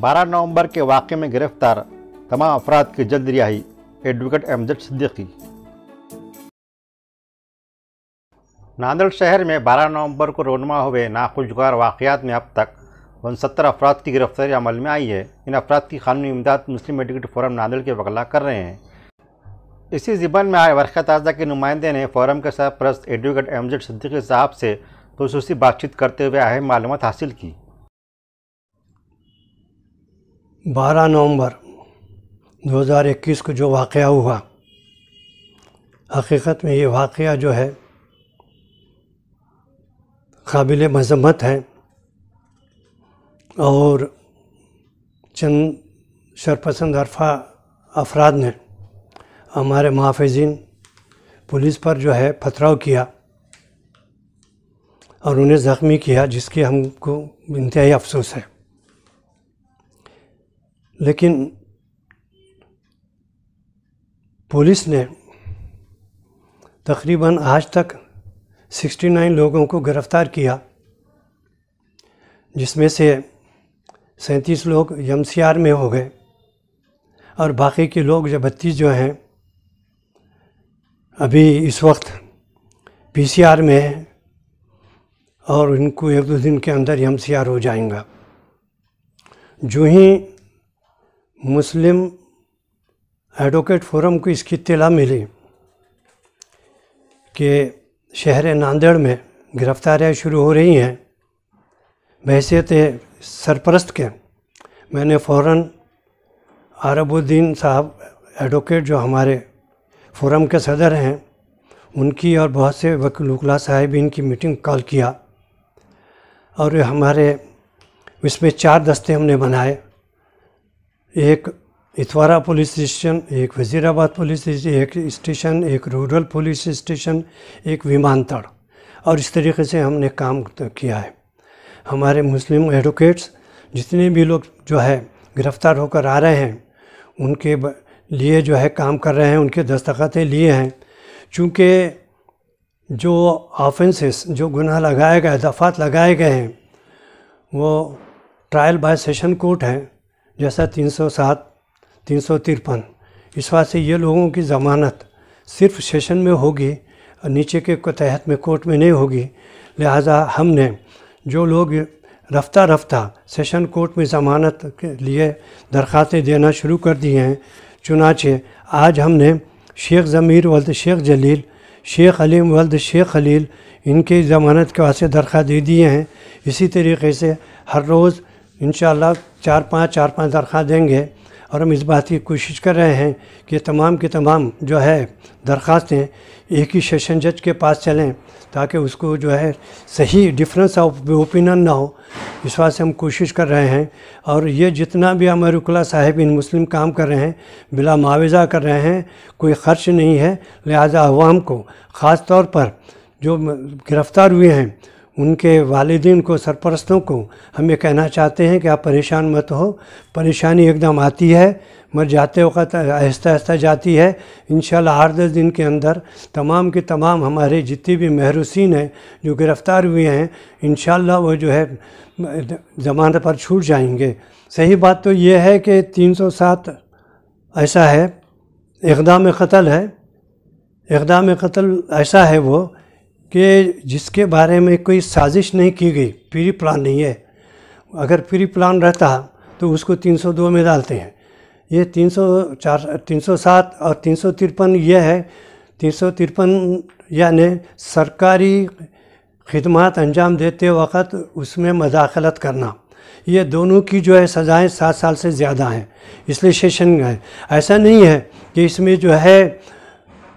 12 नवंबर के वाक़े में गिरफ्तार तमाम अफराद की जल्द रिहाई एडवोकेट अमजद सिद्दीकी नांदेड़ शहर में 12 नवंबर को रोनमा हुए नाखुशगार वाकयात में अब तक उनसत्तर अफराद की गिरफ्तारी अमल में आई है इन अफराद की कानूनी इमदाद मुस्लिम मेडिकेट फोरम नांदेड़ के वकला कर रहे हैं इसी ज़िबन में आए वर्षा ताज़ा के नुमाइंदे ने फोरम के सरप्रस्त एडवोकेट एमजेड सिद्दीकी साहब से खसूसी बातचीत करते हुए अहम मालूम हासिल की बारह नवंबर 2021 को जो वाक़ हुआ हकीकत में ये वाक़ जो है काबिल मजम्मत है और चंद शरपसंद अरफा अफराद ने हमारे मुहाफिजीन पुलिस पर जो है पथराव किया और उन्हें ज़ख्मी किया जिसकी हमको इंतहाई अफसोस है लेकिन पुलिस ने तकरीबन आज तक 69 लोगों को गिरफ़्तार किया जिसमें से सैंतीस लोग यमसीआर में हो गए और बाकी के लोग जो बत्तीस जो हैं अभी इस वक्त पीसीआर में हैं और इनको एक दो दिन के अंदर यमसीआर हो जाएगा जो ही मुस्लिम एडवोकेट फोरम को इसकी इतला मिली कि शहर नांदेड़ में गिरफ्तारियाँ शुरू हो रही हैं बहसीत सरपरस्त के मैंने फ़ौर अरबुद्दीन साहब एडवोकेट जो हमारे फोरम के सदर हैं उनकी और बहुत से वकील उकला साहब इनकी मीटिंग कॉल किया और हमारे इसमें चार दस्ते हमने बनाए एक इतवारा पुलिस स्टेशन एक वजीराबाद पुलिस एक स्टेशन एक रूरल पुलिस स्टेशन एक विमानतल और इस तरीके से हमने काम तो किया है हमारे मुस्लिम एडवोकेट्स जितने भी लोग जो है गिरफ़्तार होकर आ रहे हैं उनके लिए जो है काम कर रहे हैं उनके दस्तखतें लिए हैं चूँकि जो ऑफेंसेस जो गुनाह लगाए गए दफ़ात लगाए गए हैं वो ट्रायल बाय सेशन कोर्ट हैं जैसा तीन सौ सात तीन सौ तिरपन इस बात से ये लोगों की ज़मानत सिर्फ सेशन में होगी और नीचे के तहत में कोर्ट में नहीं होगी लिहाजा हमने जो लोग रफ्ता रफ्ता सेशन कोर्ट में ज़मानत के लिए दरख्वास्तें देना शुरू कर दिए हैं चुनाचे आज हमने शेख ज़मीर वल्द शेख जलील शेख अलीम वल्द शेख खलील इनके ज़मानत के वास्ते दरख्वास्त दे दिए हैं इसी तरीके से हर रोज़ इन चार पाँच चार पाँच दरख्वा देंगे और हम इस बात की कोशिश कर रहे हैं कि तमाम के तमाम जो है दरख्वास्तें एक ही सेशन जज के पास चलें ताकि उसको जो है सही डिफरेंस ऑफ ओपिनियन ना हो इस बात से हम कोशिश कर रहे हैं और ये जितना भी हमारे रुकला साहिब इन मुस्लिम काम कर रहे हैं बिला मुआवजा कर रहे हैं कोई ख़र्च नहीं है लिहाजा अवाम को ख़ास तौर पर जो गिरफ़्तार हुए हैं उनके वालदेन को सरपरस्तों को हम ये कहना चाहते हैं कि आप परेशान मत हो परेशानी एकदम आती है मर जाते वक्त आहिस्ता आहिस्ता जाती है इन आठ दस दिन के अंदर तमाम के तमाम हमारे जितने भी महरूसिन हैं जो गिरफ़्तार हुए हैं इन वो जो है ज़मानत पर छूट जाएंगे सही बात तो ये है कि 307 ऐसा है इकदाम कत्ल है इकदाम कत्ल ऐसा है वो कि जिसके बारे में कोई साजिश नहीं की गई प्री प्लान नहीं है अगर प्री प्लान रहता तो उसको 302 में डालते हैं ये तीन सौ चार तीन सौ सात और तीन सौ तिरपन यह है तीन सौ तिरपन यानि सरकारी खदमात अंजाम देते वक्त उसमें मदाखलत करना ये दोनों की जो है सज़ाएं सात साल से ज़्यादा हैं इसलिए सेशन है ऐसा नहीं है कि इसमें जो है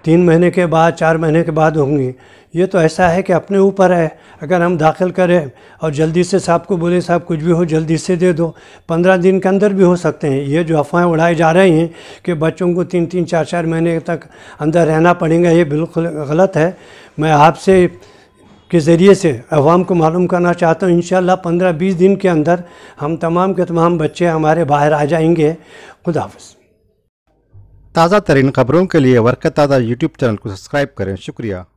तीन महीने के बाद चार महीने के बाद होंगी ये तो ऐसा है कि अपने ऊपर है अगर हम दाखिल करें और जल्दी से साहब को बोले साहब कुछ भी हो जल्दी से दे दो पंद्रह दिन के अंदर भी हो सकते हैं ये जो अफवाहें उड़ाई जा रही हैं कि बच्चों को तीन तीन चार चार महीने तक अंदर रहना पड़ेगा ये बिल्कुल गलत है मैं आपसे के ज़रिए से अवाम को मालूम करना चाहता हूँ इन पंद्रह बीस दिन के अंदर हम तमाम के तमाम बच्चे हमारे बाहर आ जाएंगे खुदाफज ताज़ा तरीन खबरों के लिए वर्क ताज़ा यूट्यूब चैनल को सब्सक्राइब करें शुक्रिया